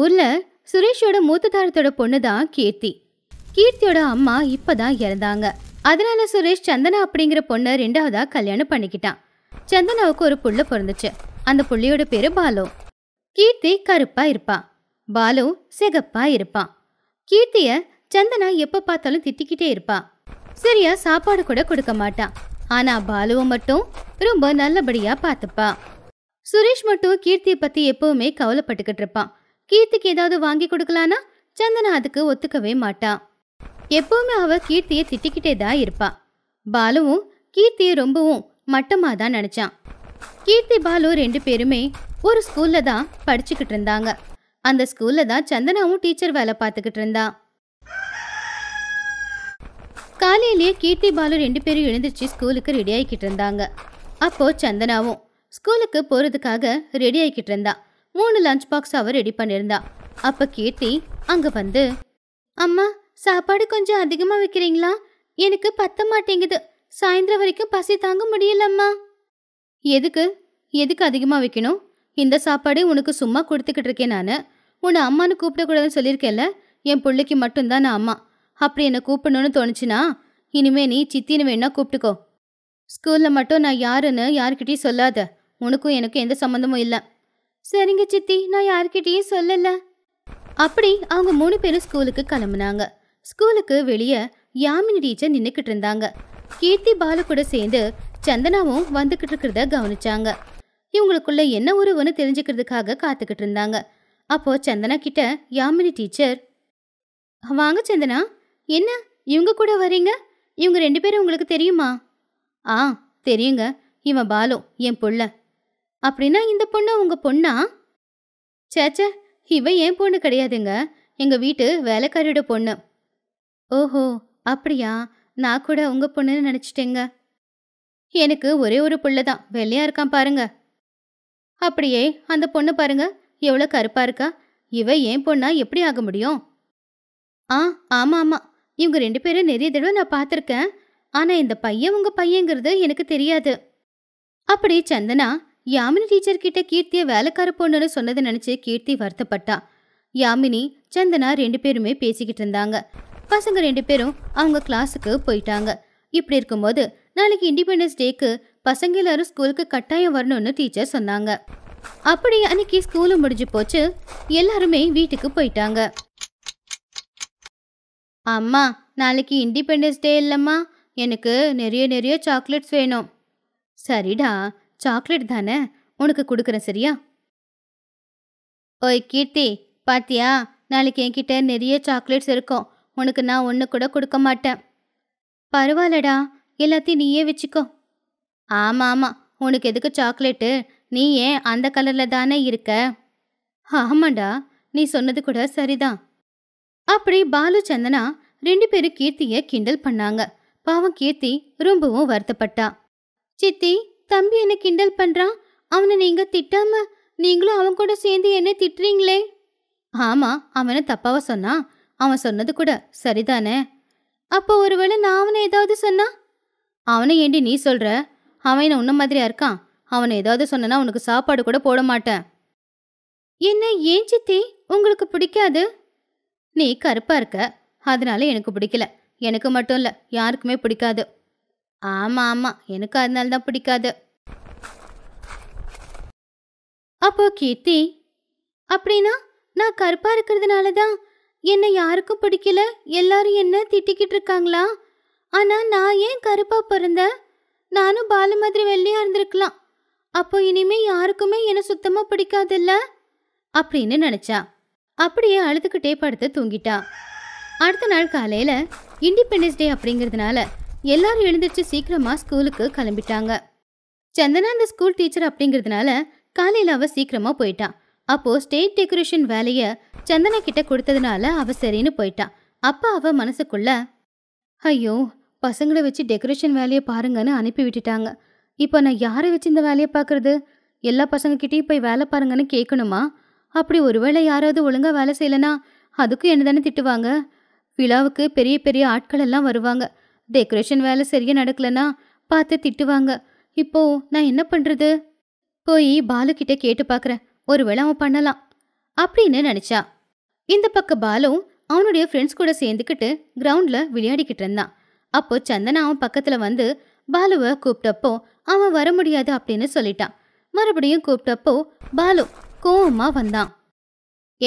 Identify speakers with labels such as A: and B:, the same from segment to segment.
A: ஊர்ல சுரேஷோட மூத்த தாரத்தோட பொண்ணு தான் கீர்த்தி கீர்த்தியோட அம்மா இப்பதான் இறந்தாங்க அதனால சுரேஷ் சந்தனா அப்படிங்கிற பொண்ணை ரெண்டாவதா கல்யாணம் பண்ணிக்கிட்டான் சந்தனாவுக்கு ஒரு புள்ள பிறந்துச்சு அந்த புள்ளியோட பேரு பாலு கீர்த்தி கருப்பா இருப்பான் பாலு சிகப்பா இருப்பான் கீர்த்திய சந்தனா எப்ப பார்த்தாலும் திட்டிக்கிட்டே இருப்பான் சரியா சாப்பாடு கூட கொடுக்க மாட்டான் ஆனா பாலுவை மட்டும் ரொம்ப நல்லபடியா பார்த்துப்பான் சுரேஷ் மட்டும் கீர்த்தியை பத்தி எப்பவுமே கவலைப்பட்டுக்கிட்டு இருப்பான் கீர்த்திக்கு ஏதாவது வாங்கி கொடுக்கலானா சந்தனா அதுக்கு ஒத்துக்கவே மாட்டான் எப்பவுமே அவ கீர்த்தியை திட்டிக்கிட்டே தான் இருப்பா பாலுவும் கீர்த்தியை ரொம்பவும் மட்டமாக தான் நினச்சான் கீர்த்தி பாலு ரெண்டு பேருமே ஒரு ஸ்கூல்ல தான் படிச்சுக்கிட்டு இருந்தாங்க அந்த ஸ்கூல்ல தான் சந்தனாவும் டீச்சர் வேலை பார்த்துக்கிட்டு இருந்தா காலையிலேயே கீர்த்தி பாலு ரெண்டு பேரும் எழுந்திருச்சு ஸ்கூலுக்கு ரெடி ஆகிக்கிட்டு இருந்தாங்க அப்போ சந்தனாவும் ஸ்கூலுக்கு போகிறதுக்காக ரெடி ஆகிக்கிட்டு இருந்தான் மூணு லஞ்ச் பாக்ஸ் அவர் ரெடி பண்ணியிருந்தா அப்போ கீர்த்தி அங்கே வந்து அம்மா சாப்பாடு கொஞ்சம் அதிகமாக வைக்கிறீங்களா எனக்கு பத்த மாட்டேங்குது சாயந்தரம் வரைக்கும் பசி தாங்க முடியலம்மா எதுக்கு எதுக்கு அதிகமாக வைக்கணும் இந்த சாப்பாடு உனக்கு சும்மா கொடுத்துக்கிட்டு இருக்கேன் நான் உன்னை அம்மானு கூப்பிடக்கூடாதுன்னு சொல்லியிருக்கேன்ல என் பிள்ளைக்கு மட்டும்தான் நான் அம்மா அப்படி என்னை கூப்பிடணும்னு தோணுச்சுன்னா இனிமே நீ சித்தின்னு வேணா கூப்பிட்டுக்கோ ஸ்கூலில் மட்டும் நான் யாருன்னு யாருக்கிட்டையும் சொல்லாத உனக்கும் எனக்கும் எந்த சம்மந்தமும் இல்லை சரிங்க சித்தி நான் யார்கிட்டயும் சொல்லல அப்படி அவங்க மூணு பேரும் ஸ்கூலுக்கு கிளம்புனாங்க ஸ்கூலுக்கு வெளியே யாமினி டீச்சர் நின்றுக்கிட்டு இருந்தாங்க கீர்த்தி பாலு கூட சேர்ந்து சந்தனாவும் வந்துக்கிட்டு இருக்கிறத கவனிச்சாங்க இவங்களுக்குள்ள என்ன உறவுன்னு தெரிஞ்சுக்கிறதுக்காக காத்துக்கிட்டு இருந்தாங்க அப்போ சந்தனா கிட்ட யாமினி டீச்சர் வாங்க சந்தனா என்ன இவங்க கூட வரீங்க இவங்க ரெண்டு பேரும் உங்களுக்கு தெரியுமா ஆ தெரியுங்க இவன் பாலு என் புள்ள அப்படின்னா இந்த பொண்ணு உங்கள் பொண்ணா சேச்சே இவ ஏன் பொண்ணு கிடையாதுங்க எங்கள் வீட்டு வேலைக்காரியோட பொண்ணு ஓஹோ அப்படியா நான் கூட உங்கள் பொண்ணுன்னு நினச்சிட்டேங்க எனக்கு ஒரே ஒரு பிள்ளை தான் வெள்ளையாக இருக்கான் பாருங்க அப்படியே அந்த பொண்ணு பாருங்க எவ்வளோ கருப்பாக இருக்கா இவ ஏன் பொண்ணா எப்படி ஆக முடியும் ஆ ஆமாம் ஆமாம் இவங்க ரெண்டு பேரும் நிறைய தடவை நான் பார்த்துருக்கேன் ஆனால் இந்த பையன் உங்கள் பையங்கிறது எனக்கு தெரியாது அப்படி சந்தனா யாமினி டீச்சர் கிட்ட கீர்த்திய வேலைக்கார பொண்ணுன்னு சொன்னதை நினைச்சு கீர்த்தி வருத்தப்பட்டா யாமினி சந்தனா ரெண்டு பேருமே பேசிக்கிட்டு இருந்தாங்க பசங்க ரெண்டு பேரும் அவங்க கிளாஸுக்கு போயிட்டாங்க இப்படி இருக்கும்போது நாளைக்கு இண்டிபெண்டன்ஸ் டேக்கு பசங்க எல்லாரும் ஸ்கூலுக்கு கட்டாயம் வரணும்னு டீச்சர் சொன்னாங்க அப்படி அன்னைக்கு ஸ்கூலும் முடிஞ்சு போச்சு எல்லாருமே வீட்டுக்கு போயிட்டாங்க அம்மா நாளைக்கு இண்டிபெண்டன்ஸ் டே இல்லைம்மா எனக்கு நிறைய நிறைய சாக்லேட்ஸ் வேணும் சரிடா சாக்லேட் தானே உனக்கு கொடுக்குறேன் சரியா ஓய் கீர்த்தி பாத்தியா நாளைக்கு என்கிட்ட நிறைய சாக்லேட்ஸ் இருக்கும் உனக்கு நான் ஒன்று கூட கொடுக்க மாட்டேன் பரவாயில்லடா எல்லாத்தையும் நீயே வச்சுக்கோ ஆமாம் ஆமாம் உனக்கு எதுக்கு சாக்லேட்டு நீ ஏன் அந்த கலரில் தானே இருக்க ஆமாண்டா நீ சொன்னது கூட சரிதான் அப்படி பாலு சந்தனா ரெண்டு பேரும் கீர்த்தியை கிண்டல் பண்ணாங்க பாவம் கீர்த்தி ரொம்பவும் வருத்தப்பட்டா சித்தி தம்பி என்ன கிண்டல் பண்றான் அவனை நீங்க திட்டாம நீங்களும் அவன் கூட சேர்ந்து என்ன திட்டுறீங்களே ஆமா அவன தப்பாவ சொன்னான் அவன் சொன்னது கூட சரிதானே அப்போ ஒருவேளை நான் அவனை ஏதாவது சொன்னா அவனை ஏண்டி நீ சொல்ற அவன் என்ன உன்ன மாதிரியா இருக்கான் அவனை ஏதாவது சொன்னா உனக்கு சாப்பாடு கூட போட மாட்டேன் என்ன ஏன் சித்தி உங்களுக்கு பிடிக்காது நீ கருப்பா இருக்க அதனால எனக்கு பிடிக்கல எனக்கு மட்டும் இல்ல யாருக்குமே பிடிக்காது ஆமாம் ஆமாம் எனக்கு அதனால தான் பிடிக்காது அப்போ கீர்த்தி அப்படின்னா நான் கருப்பா இருக்கிறதுனால தான் என்னை யாருக்கும் பிடிக்கல எல்லாரும் என்ன திட்டிக்கிட்டு இருக்காங்களா ஆனால் நான் ஏன் கருப்பா பிறந்தேன் நானும் பால மாதிரி வெள்ளையா இருந்திருக்கலாம் அப்போ இனிமே யாருக்குமே என்னை சுத்தமாக பிடிக்காதுல்ல அப்படின்னு நினச்சா அப்படியே அழுதுகிட்டே படுத்து தூங்கிட்டா அடுத்த நாள் காலையில் இண்டிபெண்டன்ஸ் டே அப்படிங்கிறதுனால எல்லாரும் எழுந்திருச்சு சீக்கிரமா ஸ்கூலுக்கு கிளம்பிட்டாங்க சந்தனா அந்த ஸ்கூல் டீச்சர் அப்படிங்கிறதுனால காலையில் அவள் சீக்கிரமா போயிட்டான் அப்போ ஸ்டேஜ் டெக்கரேஷன் வேலையை சந்தனா கிட்ட கொடுத்ததுனால அவ சரின்னு போயிட்டான் அப்போ அவ மனசுக்குள்ள ஐயோ பசங்களை வச்சு டெக்கரேஷன் வேலையை பாருங்கன்னு அனுப்பி விட்டுட்டாங்க இப்போ நான் யாரை வச்சு இந்த வேலையை பார்க்குறது எல்லா பசங்கக்கிட்டேயும் போய் வேலை பாருங்கன்னு கேட்கணுமா அப்படி ஒருவேளை யாராவது ஒழுங்காக வேலை செய்யலைன்னா அதுக்கும் என்ன தானே திட்டுவாங்க விழாவுக்கு பெரிய பெரிய ஆட்கள் எல்லாம் வருவாங்க டெக்கரேஷன் வேலை சரியா நடக்கலன்னா பார்த்து திட்டுவாங்க இப்போ நான் என்ன பண்றது போய் பாலு கிட்ட கேட்டு பார்க்குறேன் ஒருவேளை அவன் பண்ணலாம் அப்படின்னு நினைச்சா இந்த பக்கம் பாலும் அவனுடைய ஃப்ரெண்ட்ஸ் கூட சேர்ந்துக்கிட்டு கிரவுண்ட்ல விளையாடிக்கிட்டு இருந்தான் அப்போ சந்தனா அவன் பக்கத்துல வந்து பாலுவை கூப்பிட்டப்போ அவன் வர முடியாது அப்படின்னு சொல்லிட்டான் மறுபடியும் கூப்பிட்டப்போ பாலு கோவமா வந்தான்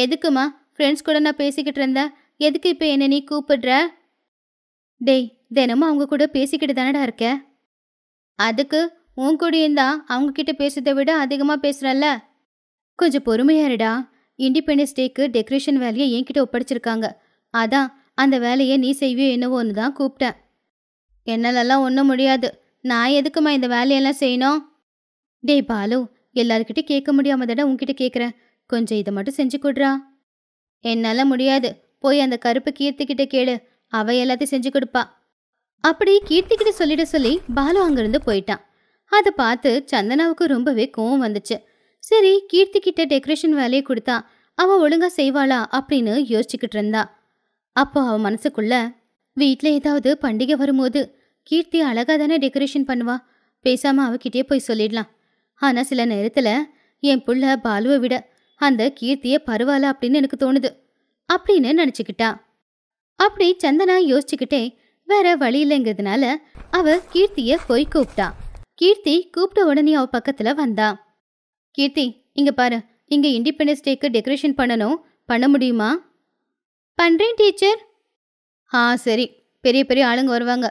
A: எதுக்குமா ஃப்ரெண்ட்ஸ் கூட நான் பேசிக்கிட்டு இருந்தேன் எதுக்கு இப்போ என்ன நீ கூப்பிடுற டேய் தினமும் அவங்க கூட பேசிக்கிட்டு தானடா இருக்க அதுக்கு உன் கூடயும் தான் அவங்க கிட்ட பேசுறதை விட அதிகமாக பேசுறல்ல கொஞ்சம் பொறுமையாருடா இண்டிபெண்டன்ஸ் டேக்கு டெக்கரேஷன் வேலையை என்கிட்ட ஒப்படைச்சிருக்காங்க அதான் அந்த வேலையை நீ செய்வியோ என்னவோன்னு தான் கூப்பிட்டேன் என்னாலெல்லாம் ஒன்றும் முடியாது நான் எதுக்குமா இந்த வேலையெல்லாம் செய்யணும் டேய் பாலு எல்லாருக்கிட்ட கேட்க முடியாம தடா உன்கிட்ட கேட்குறேன் கொஞ்சம் இதை மட்டும் செஞ்சு கொடுறா என்னால் முடியாது போய் அந்த கருப்பு கீர்த்திக்கிட்ட கேளு அவ எல்லாத்தையும் செஞ்சு கொடுப்பா அப்படி கீர்த்திக்கிட்ட சொல்லிட சொல்லி பாலு அங்கிருந்து போயிட்டான் அதை பார்த்து சந்தனாவுக்கு ரொம்பவே கோவம் வந்துச்சு சரி கீர்த்தி கிட்ட டெக்கரேஷன் வேலையை கொடுத்தா அவ ஒழுங்கா செய்வாளா அப்படின்னு யோசிச்சுக்கிட்டு இருந்தா அப்போ அவ மனசுக்குள்ள வீட்ல ஏதாவது பண்டிகை வரும்போது கீர்த்தி அழகா தானே டெக்கரேஷன் பண்ணுவா பேசாம அவகிட்டே போய் சொல்லிடலாம் ஆனா சில நேரத்துல என் புள்ள பாலுவை விட அந்த கீர்த்திய பரவாயில்ல அப்படின்னு எனக்கு தோணுது அப்படின்னு நினச்சிக்கிட்டா அப்படி சந்தனா யோசிச்சுக்கிட்டே வேற வழி இல்லைங்கிறதுனால அவ கீர்த்திய போய் கூப்பிட்டா கீர்த்தி கூப்பிட்ட உடனே அவ பக்கத்துல வந்தா கீர்த்தி இங்க பாரு இங்க இண்டிபெண்டன்ஸ் டேக்கு டெக்கரேஷன் பண்ணணும் பண்ண முடியுமா பண்றேன் டீச்சர் ஆ சரி பெரிய பெரிய ஆளுங்க வருவாங்க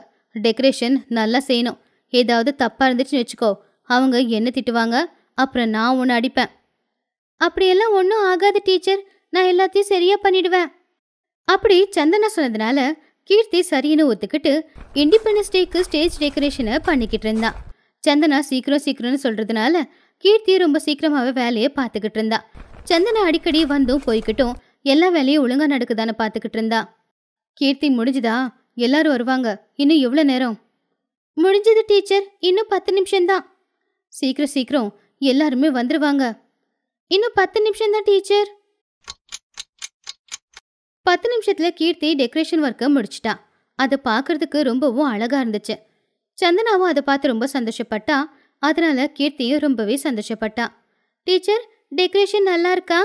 A: டெக்கரேஷன் நல்லா செய்யணும் ஏதாவது தப்பா இருந்துச்சுன்னு வச்சுக்கோ அவங்க என்ன திட்டுவாங்க அப்புறம் நான் ஒன்று அடிப்பேன் அப்படியெல்லாம் ஒன்றும் ஆகாது டீச்சர் நான் எல்லாத்தையும் சரியாக பண்ணிடுவேன் அப்படி சந்தனா சொன்னதுனால கீர்த்தி சரின்னு ஒத்துக்கிட்டு இண்டிபெண்டன்ஸ் டேக்கு ஸ்டேஜ் டெக்கரேஷனை பண்ணிக்கிட்டு இருந்தான் சந்தனா சீக்கிரம் சீக்கிரம்னு சொல்கிறதுனால கீர்த்தி ரொம்ப சீக்கிரமாகவே வேலையை பார்த்துக்கிட்டு இருந்தா சந்தனா அடிக்கடி வந்தும் போய்கிட்டும் எல்லா வேலையும் ஒழுங்காக நடக்குதான்னு பார்த்துக்கிட்டு இருந்தா கீர்த்தி முடிஞ்சுதா எல்லாரும் வருவாங்க இன்னும் எவ்வளோ நேரம் முடிஞ்சது டீச்சர் இன்னும் பத்து நிமிஷம்தான் சீக்கிரம் சீக்கிரம் எல்லாருமே வந்துடுவாங்க இன்னும் பத்து நிமிஷம்தான் டீச்சர் பத்து நிமிஷத்தில் கீர்த்தி டெக்கரேஷன் ஒர்க்கை முடிச்சிட்டா அதை பார்க்கறதுக்கு ரொம்பவும் அழகாக இருந்துச்சு சந்தனாவும் அதை பார்த்து ரொம்ப சந்தோஷப்பட்டா அதனால கீர்த்தியும் ரொம்பவே சந்தோஷப்பட்டா டீச்சர் டெக்கரேஷன் நல்லா இருக்கா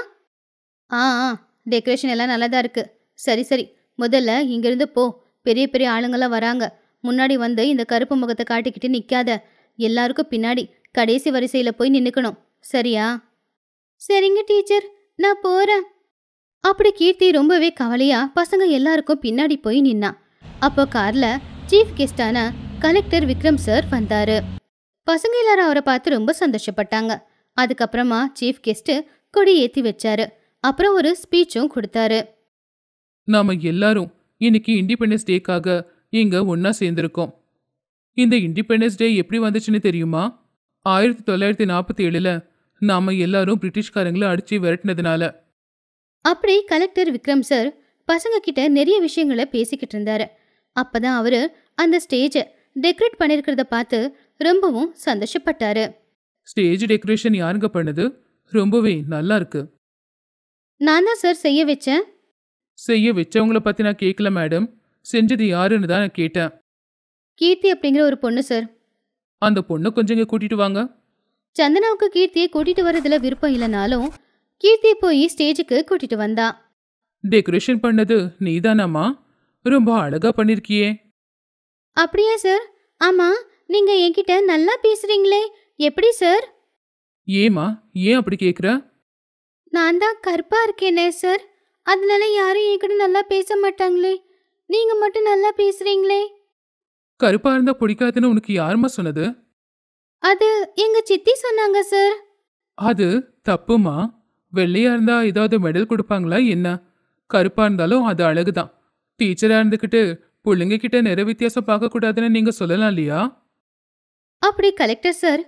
A: ஆ ஆ டெக்கரேஷன் எல்லாம் நல்லா தான் இருக்குது சரி சரி முதல்ல இங்கேருந்து போ பெரிய பெரிய ஆளுங்கள்லாம் வராங்க முன்னாடி வந்து இந்த கருப்பு முகத்தை காட்டிக்கிட்டு நிற்காத எல்லாருக்கும் பின்னாடி கடைசி வரிசையில் போய் நின்றுக்கணும் சரியா சரிங்க டீச்சர் நான் போகிறேன் அப்படி கீர்த்தி ரொம்பவே கவலையாக பசங்க எல்லாருக்கும் பின்னாடி போய் நின்னா அப்போ காரில் சீஃப் கெஸ்டான கலெக்டர் விக்ரம் சார் வந்தார் பசங்க எல்லாரும் அவரை பார்த்து ரொம்ப சந்தோஷப்பட்டாங்க அதுக்கப்புறமா சீஃப் கெஸ்ட்டு கொடி ஏற்றி வச்சாரு அப்புறம் ஒரு ஸ்பீச்சும் கொடுத்தாரு
B: நாம எல்லாரும் இன்னைக்கு இண்டிபெண்டன்ஸ் டேக்காக இங்க ஒன்னா சேர்ந்திருக்கோம் இந்த இண்டிபெண்டன்ஸ் டே எப்படி வந்துச்சுன்னு தெரியுமா ஆயிரத்தி தொள்ளாயிரத்தி நாற்பத்தி ஏழில் நாம எல்லாரும் பிரிட்டிஷ்காரங்களை அடிச்சு விரட்டினதுனால
A: அப்படி கலெக்டர் விக்ரம் சார் பசங்க கிட்ட நிறைய விஷயங்களை பேசிக்கிட்டு இருந்தாரு அப்பதான் அவரு அந்த ஸ்டேஜை டெக்கரேட் பண்ணிருக்கிறத பார்த்து ரொம்பவும் சந்தோஷப்பட்டாரு
B: ஸ்டேஜ் டெக்கரேஷன் யாருங்க பண்ணது ரொம்பவே நல்லா இருக்கு
A: நான் தான் சார் செய்ய வச்சேன்
B: செய்ய வச்சவங்கள பத்தி நான் கேட்கல மேடம் செஞ்சது யாருன்னு தான் நான் கேட்டேன்
A: கீர்த்தி அப்படிங்கிற ஒரு பொண்ணு சார்
B: அந்த பொண்ணு கொஞ்சம் கூட்டிட்டு வாங்க
A: சந்தனாவுக்கு கீர்த்தியை கூட்டிட்டு வரதுல விருப்பம் இல்லைனாலும் கீர்த்தி போய் ஸ்டேஜுக்கு கூட்டிட்டு வந்தா
B: டெக்கரேஷன் பண்ணது நீதானாமா ரொம்ப அழகா பண்ணிருக்கியே
A: அப்படியா சார் ஆமா நீங்க என்கிட்ட நல்லா பேசுறீங்களே எப்படி சார்
B: ஏமா ஏன் அப்படி கேக்குற
A: நான் தான் கருப்பா இருக்கேனே சார் அதனால யாரும் என்கிட்ட நல்லா பேச மாட்டாங்களே நீங்க மட்டும் நல்லா பேசுறீங்களே
B: கருப்பா இருந்தா பிடிக்காதுன்னு உனக்கு யாருமா சொன்னது
A: அது எங்க சித்தி சொன்னாங்க சார்
B: அது தப்புமா வெள்ளையா இருந்தா ஏதாவது மெடல் கொடுப்பாங்களா என்ன கருப்பா இருந்தாலும் அது அழகு தான் இருந்துகிட்டு புள்ளுங்க கிட்ட நிற வித்தியாசம் பார்க்கக்கூடாதுன்னு நீங்க சொல்லலாம் இல்லையா அப்படி
A: கலெக்டர் சார்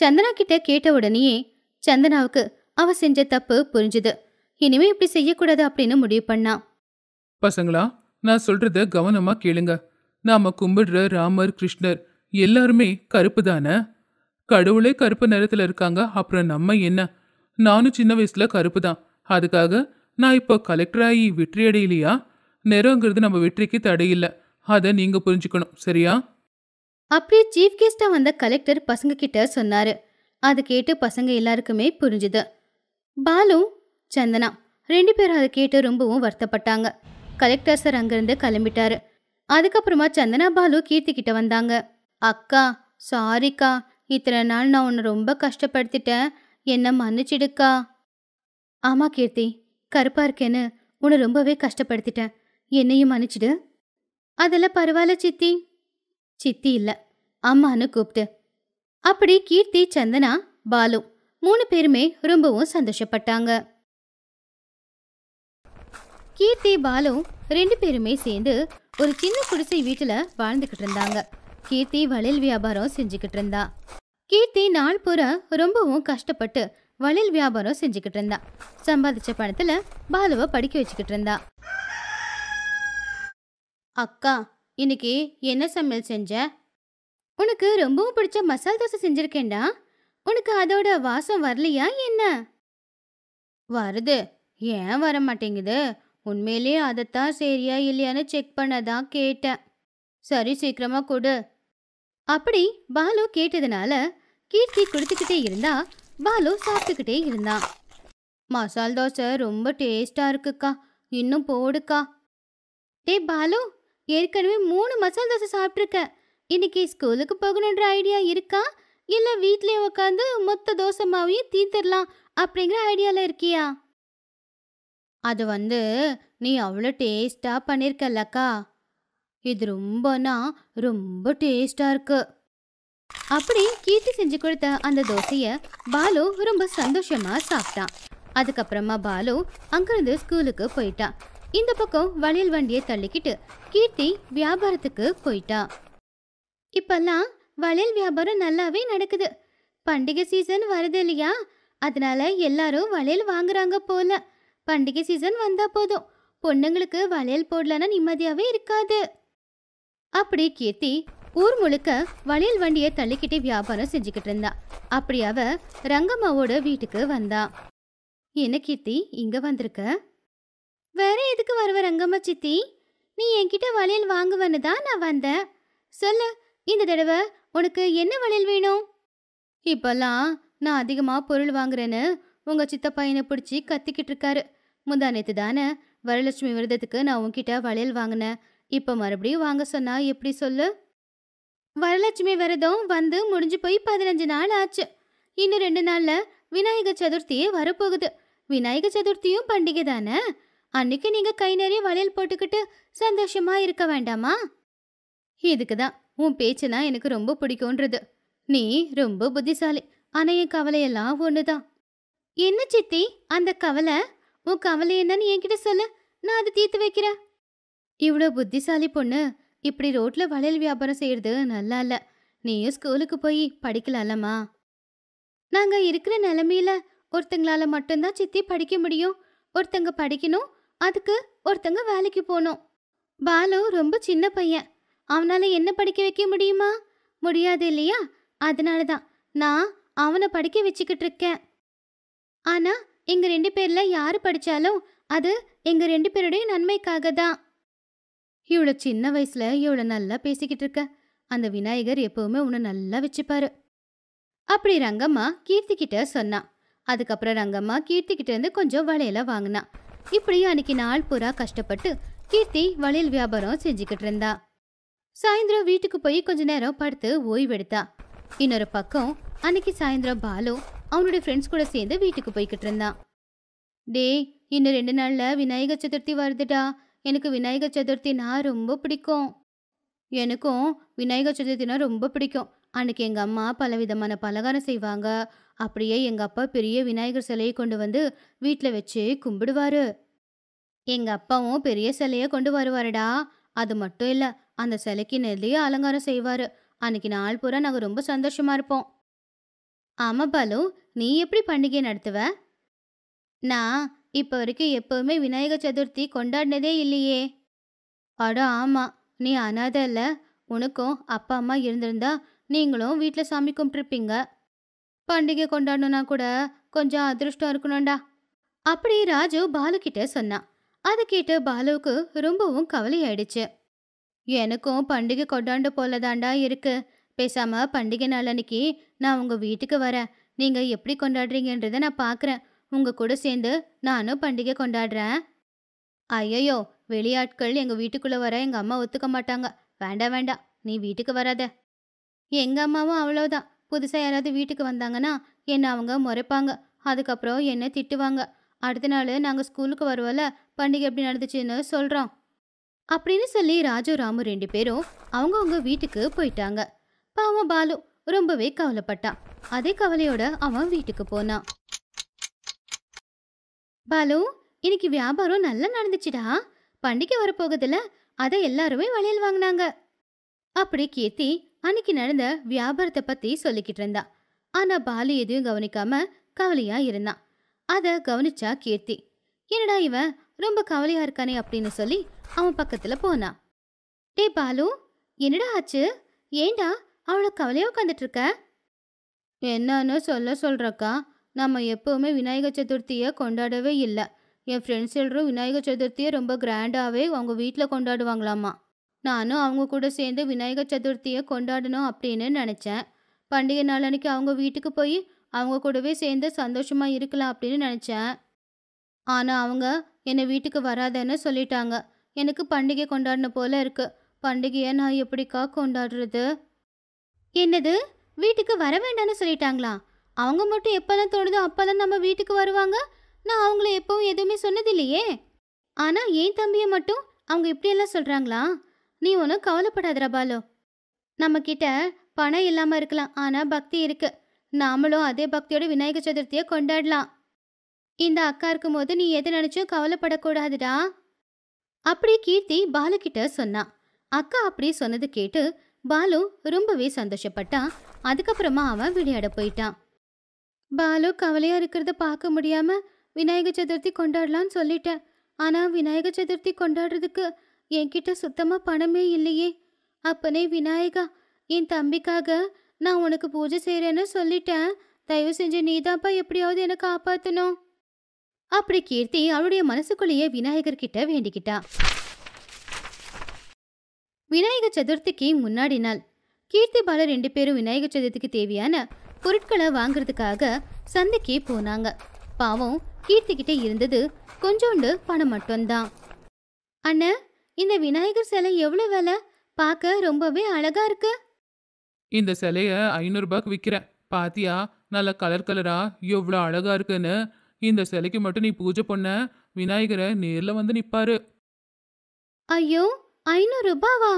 A: சந்தனா கிட்ட கேட்ட உடனேயே சந்தனாவுக்கு அவ செஞ்ச தப்பு புரிஞ்சுது இனிமே இப்படி செய்யக்கூடாது அப்படின்னு முடிவு பண்ணா
B: பசங்களா நான் சொல்றத கவனமா கேளுங்க நாம கும்பிடுற ராமர் கிருஷ்ணர் எல்லாருமே கருப்பு தானே கடவுளே கருப்பு நிறத்துல இருக்காங்க அப்புறம் நம்ம என்ன நானும் சின்ன வயசில் கருப்பு தான் அதுக்காக நான் இப்போ கலெக்டராகி வெற்றி அடையிலையா நிறங்கிறது நம்ம வெற்றிக்கு தடையில்லை அதை நீங்கள் புரிஞ்சுக்கணும் சரியா
A: அப்படியே சீஃப் கெஸ்டா வந்த கலெக்டர் பசங்க கிட்ட சொன்னாரு அதை கேட்டு பசங்க எல்லாருக்குமே புரிஞ்சுது பாலு சந்தனா ரெண்டு பேரும் அதை கேட்டு ரொம்பவும் வருத்தப்பட்டாங்க கலெக்டர் சார் அங்கிருந்து கிளம்பிட்டாரு அதுக்கப்புறமா சந்தனா பாலு கீர்த்தி கிட்ட வந்தாங்க அக்கா சாரிக்கா இத்தனை நாள் நான் உன்னை ரொம்ப கஷ்டப்படுத்திட்டேன் என்ன மன்னிச்சிடுக்கா ஆமா கீர்த்தி கருப்பா இருக்கேன்னு உன்னை ரொம்பவே கஷ்டப்படுத்திட்டேன் என்னையும் மன்னிச்சிடு அதெல்லாம் பரவாயில்ல சித்தி சித்தி இல்லை அம்மான்னு கூப்பிட்டு அப்படி கீர்த்தி சந்தனா பாலு மூணு பேருமே ரொம்பவும் சந்தோஷப்பட்டாங்க கீர்த்தி பாலு ரெண்டு பேருமே சேர்ந்து ஒரு சின்ன குடிசை வீட்டில் வாழ்ந்துக்கிட்டு இருந்தாங்க கீர்த்தி வளையல் வியாபாரம் செஞ்சுக்கிட்டு இருந்தா கீர்த்தி நாள் பூரா ரொம்பவும் கஷ்டப்பட்டு வளையல் வியாபாரம் செஞ்சுக்கிட்டு இருந்தா சம்பாதிச்ச பணத்துல பாலுவை படிக்க வச்சுக்கிட்டு இருந்தா அக்கா இன்னைக்கு என்ன சமையல் செஞ்ச உனக்கு ரொம்பவும் பிடிச்ச மசால் தோசை செஞ்சிருக்கேண்டா உனக்கு அதோட வாசம் வரலையா என்ன வருது ஏன் வர மாட்டேங்குது உண்மையிலேயே அதைத்தான் சரியா இல்லையான்னு செக் பண்ணதான் கேட்டேன் சரி சீக்கிரமா கொடு அப்படி பாலு கேட்டதுனால கீர்த்தி கொடுத்துக்கிட்டே இருந்தா பாலு சாப்பிட்டுக்கிட்டே இருந்தான் மசால் தோசை ரொம்ப டேஸ்டா இருக்குக்கா இன்னும் போடுக்கா டே பாலு ஏற்கனவே மூணு மசால் தோசை சாப்பிட்ருக்கேன் இன்னைக்கு ஸ்கூலுக்கு போகணுன்ற ஐடியா இருக்கா இல்லை வீட்லேயே உட்காந்து மொத்த தோசை மாவையும் தீர்த்துடலாம் அப்படிங்கிற ஐடியாவில் இருக்கியா அது வந்து நீ அவ்வளோ டேஸ்ட்டாக பண்ணியிருக்கல்லக்கா இது ரொம்பனா ரொம்ப டேஸ்ட்டாக இருக்குது அப்படி கீர்த்தி செஞ்சு கொடுத்த அந்த தோசையை பாலு ரொம்ப சந்தோஷமா சாப்பிட்டான் அதுக்கப்புறமா பாலு அங்கிருந்து ஸ்கூலுக்கு போயிட்டான் இந்த பக்கம் வளையல் வண்டியை தள்ளிக்கிட்டு கீர்த்தி வியாபாரத்துக்கு போயிட்டா இப்பெல்லாம் வளையல் வியாபாரம் நல்லாவே நடக்குது பண்டிகை சீசன் வருது இல்லையா அதனால எல்லாரும் வளையல் வாங்குறாங்க போல பண்டிகை சீசன் வந்தா போதும் பொண்ணுங்களுக்கு வளையல் போடலன்னா நிம்மதியாவே இருக்காது அப்படி கீர்த்தி ஊர் முழுக்க வளையல் வண்டியை தள்ளிக்கிட்டு வியாபாரம் செஞ்சுக்கிட்டு இருந்தா அப்படி அவ ரங்கம்மாவோட வீட்டுக்கு வந்தா என்ன கீர்த்தி இங்க வந்திருக்க வேற எதுக்கு வருவ ரங்கம்மா சித்தி நீ என்கிட்ட வளையல் வாங்குவன்னுதான் தான் நான் வந்தேன் சொல்லு இந்த தடவை உனக்கு என்ன வளையல் வேணும் இப்பெல்லாம் நான் அதிகமாக பொருள் வாங்குறேன்னு உங்க சித்தப்பையனை பிடிச்சி கத்திக்கிட்டு இருக்காரு முந்தா நேற்று தானே வரலட்சுமி விரதத்துக்கு நான் உன்கிட்ட வளையல் வாங்கினேன் இப்போ மறுபடியும் வாங்க சொன்னா எப்படி சொல்லு வரலட்சுமி விரதம் வந்து முடிஞ்சு போய் பதினஞ்சு நாள் ஆச்சு இன்னும் ரெண்டு நாளில் விநாயகர் சதுர்த்தியே வரப்போகுது விநாயகர் சதுர்த்தியும் பண்டிகை தானே அன்னைக்கு நீங்கள் கை நிறைய வளையல் போட்டுக்கிட்டு சந்தோஷமா இருக்க வேண்டாமா இதுக்கு தான் உன் பேச்சுனா எனக்கு ரொம்ப பிடிக்கும்ன்றது நீ ரொம்ப புத்திசாலி ஆனால் என் கவலையெல்லாம் ஒன்று தான் என்ன சித்தி அந்த கவலை உன் கவலை என்னன்னு என்கிட்ட சொல்லு நான் அதை தீர்த்து வைக்கிறேன் இவ்வளோ புத்திசாலி பொண்ணு இப்படி ரோட்ல வளையல் வியாபாரம் செய்யறது நல்லா இல்ல நீயும் ஸ்கூலுக்கு போய் படிக்கலாம்லம்மா நாங்க இருக்கிற நிலமையில ஒருத்தங்களால மட்டும்தான் சித்தி படிக்க முடியும் ஒருத்தங்க படிக்கணும் அதுக்கு ஒருத்தங்க வேலைக்கு போகணும் பாலு ரொம்ப சின்ன பையன் அவனால என்ன படிக்க வைக்க முடியுமா முடியாது இல்லையா அதனால தான் நான் அவனை படிக்க வச்சுக்கிட்டு இருக்கேன் ஆனா எங்க ரெண்டு பேர்ல யாரு படிச்சாலும் அது எங்க ரெண்டு பேருடைய நன்மைக்காக தான் இவ்வளோ சின்ன வயசில் இவ்வளோ நல்லா பேசிக்கிட்டு இருக்க அந்த விநாயகர் எப்பவுமே உன்னை நல்லா வச்சுப்பாரு அப்படி ரங்கம்மா கீர்த்தி கிட்ட சொன்னான் அதுக்கப்புறம் ரங்கம்மா கீர்த்தி கிட்ட இருந்து கொஞ்சம் வளையல வாங்கினான் இப்படி அன்னைக்கு நாள் பூரா கஷ்டப்பட்டு கீர்த்தி வளையல் வியாபாரம் செஞ்சுக்கிட்டு இருந்தா சாயந்தரம் வீட்டுக்கு போய் கொஞ்ச நேரம் படுத்து ஓய்வெடுத்தா இன்னொரு பக்கம் அன்னைக்கு சாயந்தரம் பாலு அவனுடைய ஃப்ரெண்ட்ஸ் கூட சேர்ந்து வீட்டுக்கு போய்கிட்டு இருந்தான் டே இன்னும் ரெண்டு நாள்ல விநாயகர் சதுர்த்தி வருதுடா எனக்கு விநாயகர் சதுர்த்தினா ரொம்ப பிடிக்கும் எனக்கும் விநாயகர் சதுர்த்தினா ரொம்ப பிடிக்கும் அன்னைக்கு எங்கள் அம்மா பலவிதமான பலகாரம் செய்வாங்க அப்படியே எங்கள் அப்பா பெரிய விநாயகர் சிலையை கொண்டு வந்து வீட்டில் வச்சு கும்பிடுவார் எங்கள் அப்பாவும் பெரிய சிலையை கொண்டு வருவாருடா அது மட்டும் இல்லை அந்த சிலைக்கு நிறைய அலங்காரம் செய்வார் அன்னைக்கு நாள் பூரா நாங்கள் ரொம்ப சந்தோஷமாக இருப்போம் ஆமாம் பாலு நீ எப்படி பண்டிகை நடத்துவ நான் இப்போ வரைக்கும் எப்போவுமே விநாயகர் சதுர்த்தி கொண்டாடினதே இல்லையே அட ஆமா நீ அனாதை இல்லை உனக்கும் அப்பா அம்மா இருந்திருந்தா நீங்களும் வீட்டில் சாமி கும்பிட்டுருப்பீங்க பண்டிகை கொண்டாடணும்னா கூட கொஞ்சம் அதிருஷ்டம் இருக்கணும்டா அப்படி ராஜு பாலு கிட்ட சொன்னான் அதை கேட்டு பாலுவுக்கு ரொம்பவும் கவலையாயிடுச்சு எனக்கும் பண்டிகை கொண்டாண்டு போலதாண்டா இருக்கு பேசாம பண்டிகை நாளன்னைக்கு நான் உங்க வீட்டுக்கு வரேன் நீங்க எப்படி கொண்டாடுறீங்கன்றத நான் பாக்குறேன் உங்கள் கூட சேர்ந்து நானும் பண்டிகை கொண்டாடுறேன் ஐயையோ வெளியாட்கள் எங்கள் வீட்டுக்குள்ளே வர எங்கள் அம்மா ஒத்துக்க மாட்டாங்க வேண்டாம் வேண்டாம் நீ வீட்டுக்கு வராத எங்கள் அம்மாவும் அவ்வளோதான் புதுசாக யாராவது வீட்டுக்கு வந்தாங்கன்னா என்னை அவங்க முறைப்பாங்க அதுக்கப்புறம் என்னை திட்டுவாங்க அடுத்த நாள் நாங்கள் ஸ்கூலுக்கு வருவோம்ல பண்டிகை எப்படி நடந்துச்சுன்னு சொல்கிறோம் அப்படின்னு சொல்லி ராஜு ராமு ரெண்டு பேரும் அவங்கவுங்க வீட்டுக்கு போயிட்டாங்க பாவம் பாலு ரொம்பவே கவலைப்பட்டான் அதே கவலையோட அவன் வீட்டுக்கு போனான் பாலு இன்னைக்கு வியாபாரம் நல்லா நடந்துச்சுடா பண்டிகை வரப்போகுதுல அதை எல்லாருமே வளையல் வாங்கினாங்க அப்படி கீர்த்தி அன்னைக்கு நடந்த வியாபாரத்தை பத்தி சொல்லிக்கிட்டு இருந்தா ஆனா பாலு எதையும் கவனிக்காம கவலையா இருந்தான் அதை கவனிச்சா கீர்த்தி என்னடா இவன் ரொம்ப கவலையா இருக்கானே அப்படின்னு சொல்லி அவன் பக்கத்துல போனா டே பாலு என்னடா ஆச்சு ஏண்டா அவ்வளோ கவலையா உட்காந்துட்டு இருக்க என்னன்னு சொல்ல சொல்றக்கா நம்ம எப்போவுமே விநாயகர் சதுர்த்தியை கொண்டாடவே இல்லை என் ஃப்ரெண்ட்ஸ் எல்லோரும் விநாயகர் சதுர்த்தியை ரொம்ப கிராண்டாகவே அவங்க வீட்டில் கொண்டாடுவாங்களாமா நானும் அவங்க கூட சேர்ந்து விநாயகர் சதுர்த்தியை கொண்டாடணும் அப்படின்னு நினச்சேன் பண்டிகை நாள் அன்றைக்கி அவங்க வீட்டுக்கு போய் அவங்க கூடவே சேர்ந்து சந்தோஷமாக இருக்கலாம் அப்படின்னு நினச்சேன் ஆனால் அவங்க என்னை வீட்டுக்கு வராதன்னு சொல்லிட்டாங்க எனக்கு பண்டிகை கொண்டாடின போல இருக்குது பண்டிகையை நான் எப்படிக்கா கொண்டாடுறது என்னது வீட்டுக்கு வர வேண்டாம்னு சொல்லிட்டாங்களா அவங்க மட்டும் எப்போதான் தோணுதோ அப்போதான் நம்ம வீட்டுக்கு வருவாங்க நான் அவங்கள எப்பவும் எதுவுமே சொன்னதில்லையே ஆனால் என் தம்பியை மட்டும் அவங்க இப்படியெல்லாம் சொல்கிறாங்களா நீ ஒன்றும் கவலைப்படாதரா பாலு நம்மக்கிட்ட பணம் இல்லாமல் இருக்கலாம் ஆனால் பக்தி இருக்குது நாமளும் அதே பக்தியோட விநாயகர் சதுர்த்தியை கொண்டாடலாம் இந்த அக்கா இருக்கும்போது நீ எது நினச்சும் கவலைப்படக்கூடாதுடா அப்படி கீர்த்தி பாலு கிட்ட சொன்னான் அக்கா அப்படி சொன்னது கேட்டு பாலு ரொம்பவே சந்தோஷப்பட்டான் அதுக்கப்புறமா அவன் விளையாட போயிட்டான் பாலு கவலையாக இருக்கிறத பார்க்க முடியாமல் விநாயகர் சதுர்த்தி கொண்டாடலான்னு சொல்லிட்டேன் ஆனால் விநாயகர் சதுர்த்தி கொண்டாடுறதுக்கு என்கிட்ட சுத்தமாக பணமே இல்லையே அப்பனே விநாயகா என் தம்பிக்காக நான் உனக்கு பூஜை செய்கிறேன்னு சொல்லிட்டேன் தயவு செஞ்சு தான்ப்பா எப்படியாவது என்னை காப்பாற்றணும் அப்படி கீர்த்தி அவளுடைய மனசுக்குள்ளேயே விநாயகர் கிட்ட வேண்டிக்கிட்டா விநாயகர் சதுர்த்திக்கு முன்னாடி நாள் கீர்த்தி பாலர் ரெண்டு பேரும் விநாயகர் சதுர்த்திக்கு தேவையான பொருட்களை வாங்குறதுக்காக சந்தைக்கே போனாங்க பாவம் கீர்த்திக்கிட்டே இருந்தது கொஞ்சோண்டு பணம் மட்டும்தான் அண்ணா இந்த விநாயகர் சிலை எவ்வளோ விலை பார்க்க ரொம்பவே அழகா இருக்கு
B: இந்த சிலைய ஐநூறுபாய்க்கு விற்கிறேன் பாத்தியா நல்ல கலர் கலரா எவ்வளோ அழகா இருக்குன்னு இந்த சிலைக்கு மட்டும் நீ பூஜை பண்ண விநாயகரை நேரில் வந்து நிப்பாரு
A: ஐயோ ஐநூறு ரூபாவா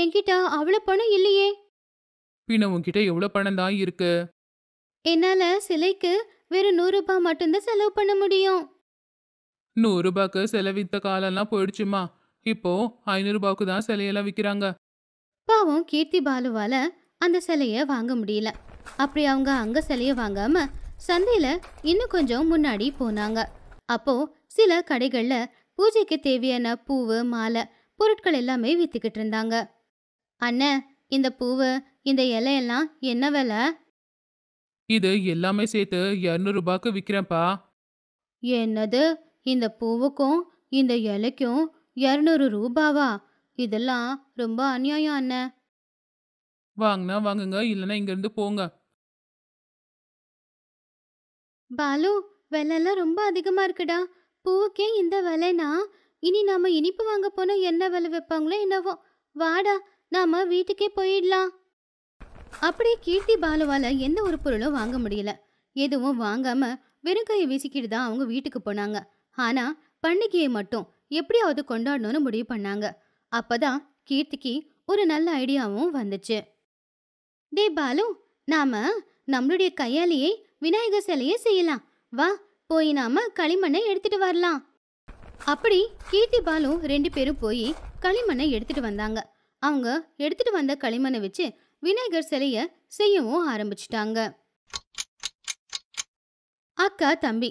A: என்கிட்ட அவ்வளோ பணம் இல்லையே
B: பின்ன உன்கிட்ட எவ்வளோ பணம் தான் இருக்கு
A: என்னால சிலைக்கு வெறும் நூறு ரூபாய் மட்டும்தான் செலவு பண்ண முடியும்
B: நூறு ரூபாய்க்கு செலவித்த காலம்லாம் போயிடுச்சுமா இப்போ ஐநூறு ரூபாய்க்கு தான் சிலையெல்லாம் விற்கிறாங்க
A: பாவம் கீர்த்தி பாலுவால அந்த சிலைய வாங்க முடியல அப்படி அவங்க அங்க சிலைய வாங்காம சந்தையில இன்னும் கொஞ்சம் முன்னாடி போனாங்க அப்போ சில கடைகள்ல பூஜைக்கு தேவையான பூவு மாலை பொருட்கள் எல்லாமே வித்துக்கிட்டு இருந்தாங்க அண்ண இந்த பூவு இந்த இலையெல்லாம் என்ன விலை
B: இது எல்லாமே சேர்த்து ரூபாய்க்கு விற்கிறேன்ப்பா
A: என்னது இந்த பூவுக்கும் இந்த இலைக்கும் இரநூறு ரூபாவா இதெல்லாம் ரொம்ப அநியாயம் அண்ணன்
B: வாங்கினா வாங்குங்க இல்லைன்னா இங்கேருந்து போங்க
A: பாலு விலைலாம் ரொம்ப அதிகமாக இருக்குடா பூவுக்கே இந்த விலைனா இனி நாம இனிப்பு வாங்க போனால் என்ன விலை வைப்பாங்களோ என்னவோ வாடா நாம வீட்டுக்கே போயிடலாம் அப்படியே கீர்த்தி பாலுவால எந்த ஒரு பொருளும் வாங்க முடியல எதுவும் வாங்காம வெறுங்கையை வீசிக்கிட்டு தான் அவங்க வீட்டுக்கு போனாங்க ஆனா பண்டிகையை மட்டும் எப்படியாவது கொண்டாடணும்னு முடிவு பண்ணாங்க அப்பதான் கீர்த்திக்கு ஒரு நல்ல ஐடியாவும் வந்துச்சு டே பாலு நாம நம்மளுடைய கையாலேயே விநாயகர் சிலையை செய்யலாம் வா போய் நாம களிமண்ணை எடுத்துட்டு வரலாம் அப்படி கீர்த்தி பாலும் ரெண்டு பேரும் போய் களிமண்ணை எடுத்துட்டு வந்தாங்க அவங்க எடுத்துட்டு வந்த களிமண்ணை வச்சு விநாயகர் சிலைய செய்யவும் ஆரம்பிச்சிட்டாங்க அக்கா தம்பி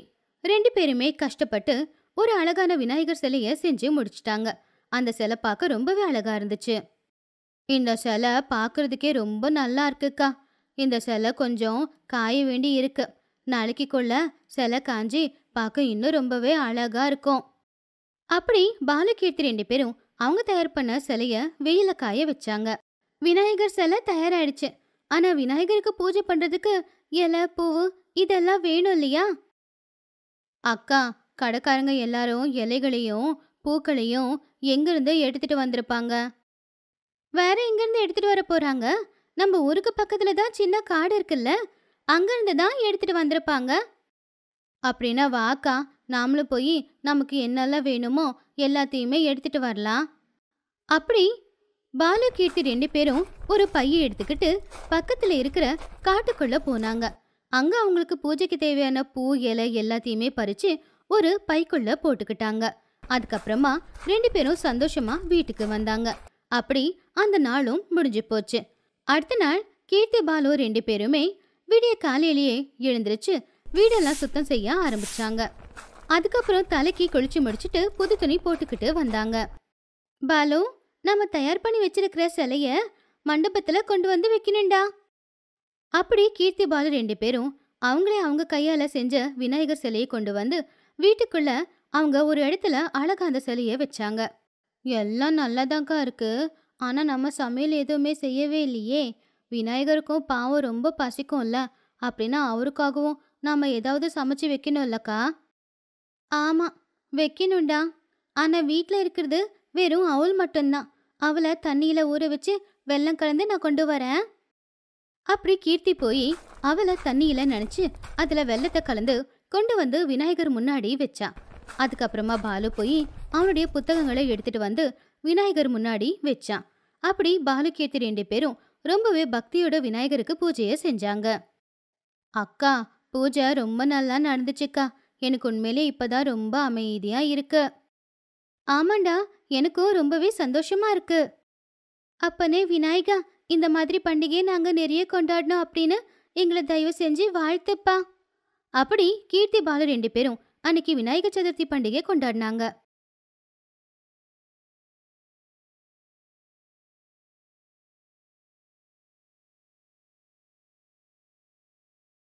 A: ரெண்டு பேருமே கஷ்டப்பட்டு ஒரு அழகான விநாயகர் சிலைய செஞ்சு முடிச்சிட்டாங்க அந்த சிலை பார்க்க ரொம்பவே அழகா இருந்துச்சு இந்த சிலை பார்க்கறதுக்கே ரொம்ப நல்லா இருக்குக்கா இந்த சிலை கொஞ்சம் காய வேண்டி இருக்கு கொள்ள சிலை காஞ்சி பார்க்க இன்னும் ரொம்பவே அழகா இருக்கும் அப்படி பாலகீர்த்தி ரெண்டு பேரும் அவங்க தயார் பண்ண சிலைய வெயில காய வச்சாங்க விநாயகர் சிலை தயாராயிடுச்சு ஆனா விநாயகருக்கு பூஜை பண்றதுக்கு இலை பூ இதெல்லாம் வேணும் இல்லையா அக்கா கடைக்காரங்க எல்லாரும் இலைகளையும் பூக்களையும் எங்கிருந்து எடுத்துட்டு வந்திருப்பாங்க வேற எங்கிருந்து எடுத்துட்டு வர போறாங்க நம்ம ஊருக்கு பக்கத்துல தான் சின்ன காடு இருக்குல்ல அங்கிருந்து தான் எடுத்துட்டு வந்திருப்பாங்க அப்படின்னா வாக்கா நாமளும் போய் நமக்கு என்னெல்லாம் வேணுமோ எல்லாத்தையுமே எடுத்துட்டு வரலாம் அப்படி பாலு கீர்த்தி ரெண்டு பேரும் ஒரு பையை எடுத்துக்கிட்டு பக்கத்தில் இருக்கிற காட்டுக்குள்ள போனாங்க அங்க அவங்களுக்கு பூஜைக்கு தேவையான பூ இலை எல்லாத்தையுமே பறிச்சு ஒரு பைக்குள்ள போட்டுக்கிட்டாங்க அதுக்கப்புறமா ரெண்டு பேரும் சந்தோஷமா வீட்டுக்கு வந்தாங்க அப்படி அந்த நாளும் முடிஞ்சு போச்சு அடுத்த நாள் கீர்த்தி பாலு ரெண்டு பேருமே விடிய காலையிலேயே எழுந்திருச்சு வீடெல்லாம் சுத்தம் செய்ய ஆரம்பிச்சாங்க அதுக்கப்புறம் தலைக்கு குளிச்சு முடிச்சுட்டு புது துணி போட்டுக்கிட்டு வந்தாங்க பாலு நம்ம தயார் பண்ணி வச்சிருக்கிற சிலைய மண்டபத்தில் கொண்டு வந்து வைக்கணும்டா அப்படி கீர்த்தி பாலு ரெண்டு பேரும் அவங்களே அவங்க கையால செஞ்ச விநாயகர் சிலையை கொண்டு வந்து வீட்டுக்குள்ள அவங்க ஒரு இடத்துல அழகா அந்த சிலையை வச்சாங்க எல்லாம் நல்லாதாக்கா இருக்கு ஆனா நம்ம சமையல் எதுவுமே செய்யவே இல்லையே விநாயகருக்கும் பாவம் ரொம்ப பசிக்கும் இல்ல அப்படின்னா அவருக்காகவும் நாம ஏதாவது சமைச்சு வைக்கணும்லக்கா ஆமா வைக்கணும்டா ஆனா வீட்டில் இருக்கிறது வெறும் அவள் மட்டும்தான் அவளை தண்ணியில் ஊற வச்சு வெள்ளம் கலந்து நான் கொண்டு வரேன் அப்படி கீர்த்தி போய் அவளை தண்ணியில் நினச்சி அதில் வெள்ளத்தை கலந்து கொண்டு வந்து விநாயகர் முன்னாடி வச்சா அதுக்கப்புறமா பாலு போய் அவனுடைய புத்தகங்களை எடுத்துட்டு வந்து விநாயகர் முன்னாடி வச்சான் அப்படி பாலு கீர்த்தி ரெண்டு பேரும் ரொம்பவே பக்தியோட விநாயகருக்கு பூஜையை செஞ்சாங்க அக்கா பூஜை ரொம்ப நல்லா நடந்துச்சுக்கா எனக்கு உண்மையிலே இப்பதான் ரொம்ப அமைதியா இருக்கு ஆமாண்டா எனக்கும் ரொம்பவே சந்தோஷமா இருக்கு அப்பனே விநாயகா இந்த மாதிரி பண்டிகையை நாங்க நிறைய கொண்டாடினோம் அப்படின்னு எங்களை தயவு செஞ்சு வாழ்த்துப்பா அப்படி கீர்த்தி பாலு ரெண்டு பேரும் அன்னைக்கு விநாயகர் சதுர்த்தி பண்டிகை கொண்டாடினாங்க